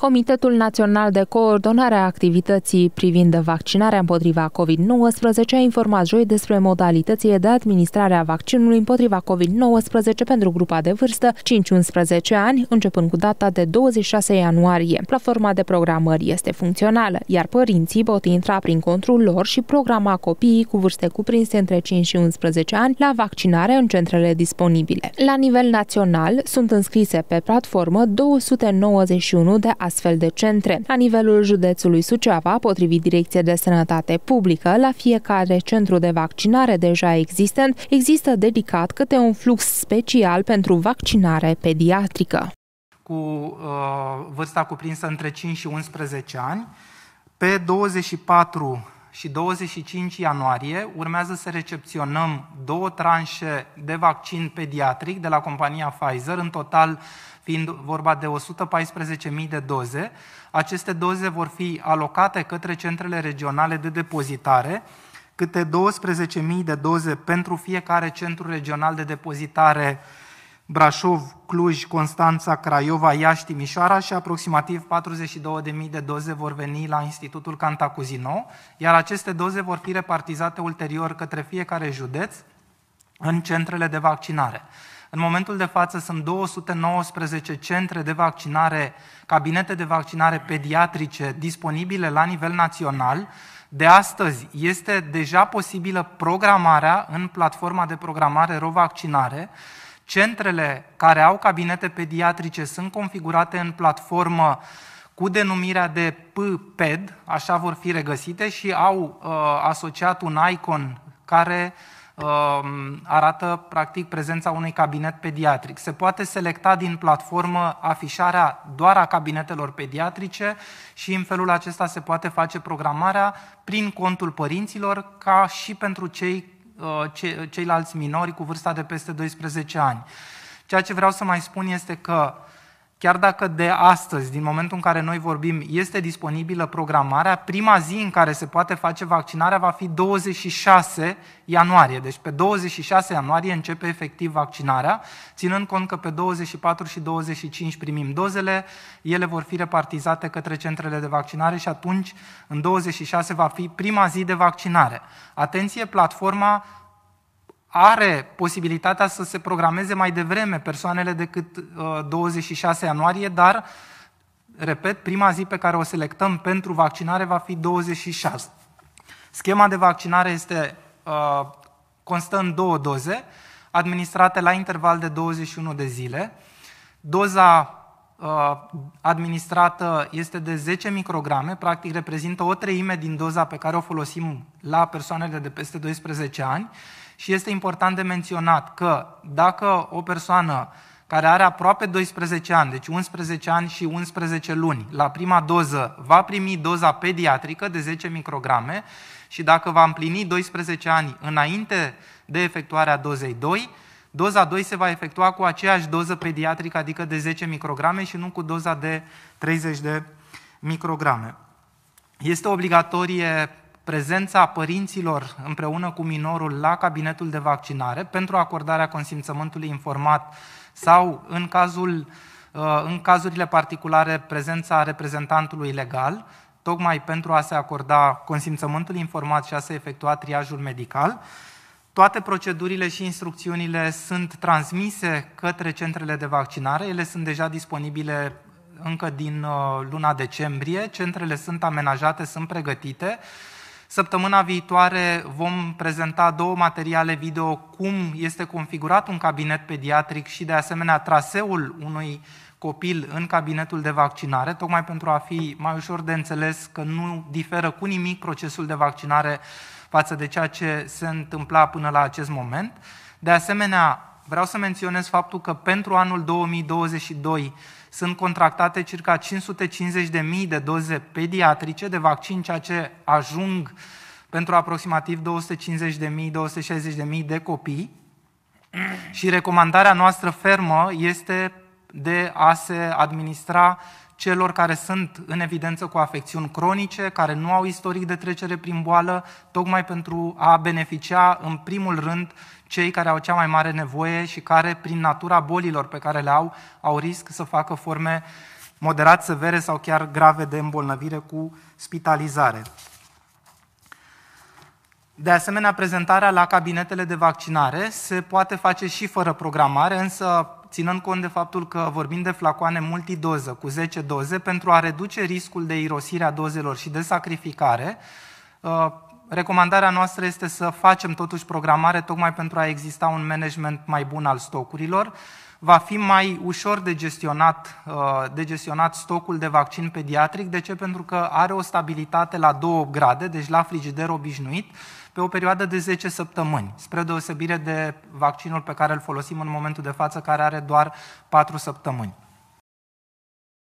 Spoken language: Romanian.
Comitetul Național de Coordonare a Activității privind vaccinarea împotriva COVID-19 a informat joi despre modalitățile de administrare a vaccinului împotriva COVID-19 pentru grupa de vârstă 5-11 ani, începând cu data de 26 ianuarie. Platforma de programări este funcțională, iar părinții pot intra prin control lor și programa copiii cu vârste cuprinse între 5 și 11 ani la vaccinare în centrele disponibile. La nivel național sunt înscrise pe platformă 291 de astfel de centre. La nivelul județului Suceava, potrivit Direcției de Sănătate Publică, la fiecare centru de vaccinare deja existent, există dedicat câte un flux special pentru vaccinare pediatrică. Cu uh, vârsta cuprinsă între 5 și 11 ani, pe 24 și 25 ianuarie urmează să recepționăm două tranșe de vaccin pediatric de la compania Pfizer, în total fiind vorba de 114.000 de doze. Aceste doze vor fi alocate către centrele regionale de depozitare, câte 12.000 de doze pentru fiecare centru regional de depozitare uh, Brașov, Cluj, Constanța, Craiova, Iași, Timișoara și aproximativ 42.000 de doze vor veni la Institutul Cantacuzino, iar aceste doze vor fi repartizate ulterior către fiecare județ în centrele de vaccinare. În momentul de față sunt 219 centre de vaccinare, cabinete de vaccinare pediatrice disponibile la nivel național. De astăzi este deja posibilă programarea în platforma de programare Rovaccinare, Centrele care au cabinete pediatrice sunt configurate în platformă cu denumirea de PPED, așa vor fi regăsite și au uh, asociat un icon care uh, arată practic prezența unui cabinet pediatric. Se poate selecta din platformă afișarea doar a cabinetelor pediatrice și în felul acesta se poate face programarea prin contul părinților ca și pentru cei Uh, ceilalți minori cu vârsta de peste 12 ani. Ceea ce vreau să mai spun este că Chiar dacă de astăzi, din momentul în care noi vorbim, este disponibilă programarea, prima zi în care se poate face vaccinarea va fi 26 ianuarie. Deci pe 26 ianuarie începe efectiv vaccinarea, ținând cont că pe 24 și 25 primim dozele, ele vor fi repartizate către centrele de vaccinare și atunci, în 26, va fi prima zi de vaccinare. Atenție, platforma are posibilitatea să se programeze mai devreme persoanele decât 26 uh, ianuarie, dar, repet, prima zi pe care o selectăm pentru vaccinare va fi 26. Schema de vaccinare este, uh, constă în două doze, administrate la interval de 21 de zile. Doza uh, administrată este de 10 micrograme, practic reprezintă o treime din doza pe care o folosim la persoanele de peste 12 ani și este important de menționat că dacă o persoană care are aproape 12 ani, deci 11 ani și 11 luni, la prima doză va primi doza pediatrică de 10 micrograme și dacă va împlini 12 ani înainte de efectuarea dozei 2, doza 2 se va efectua cu aceeași doză pediatrică, adică de 10 micrograme și nu cu doza de 30 de micrograme. Este obligatorie prezența părinților împreună cu minorul la cabinetul de vaccinare pentru acordarea consimțământului informat sau, în, cazul, uh, în cazurile particulare, prezența reprezentantului legal, tocmai pentru a se acorda consimțământul informat și a se efectua triajul medical. Toate procedurile și instrucțiunile sunt transmise către centrele de vaccinare, ele sunt deja disponibile încă din uh, luna decembrie, centrele sunt amenajate, sunt pregătite, Săptămâna viitoare vom prezenta două materiale video, cum este configurat un cabinet pediatric și de asemenea traseul unui copil în cabinetul de vaccinare, tocmai pentru a fi mai ușor de înțeles că nu diferă cu nimic procesul de vaccinare față de ceea ce se întâmpla până la acest moment. De asemenea, vreau să menționez faptul că pentru anul 2022 sunt contractate circa 550.000 de doze pediatrice de vaccin, ceea ce ajung pentru aproximativ 250.000-260.000 de copii. Și recomandarea noastră fermă este de a se administra celor care sunt în evidență cu afecțiuni cronice, care nu au istoric de trecere prin boală, tocmai pentru a beneficia în primul rând cei care au cea mai mare nevoie și care, prin natura bolilor pe care le au, au risc să facă forme moderat severe sau chiar grave de îmbolnăvire cu spitalizare. De asemenea, prezentarea la cabinetele de vaccinare se poate face și fără programare, însă ținând cont de faptul că vorbim de flacoane multidoză, cu 10 doze, pentru a reduce riscul de irosire a dozelor și de sacrificare, uh, recomandarea noastră este să facem totuși programare tocmai pentru a exista un management mai bun al stocurilor. Va fi mai ușor de gestionat, uh, de gestionat stocul de vaccin pediatric. De ce? Pentru că are o stabilitate la 2 grade, deci la frigider obișnuit, pe o perioadă de 10 săptămâni, spre deosebire de vaccinul pe care îl folosim în momentul de față, care are doar 4 săptămâni.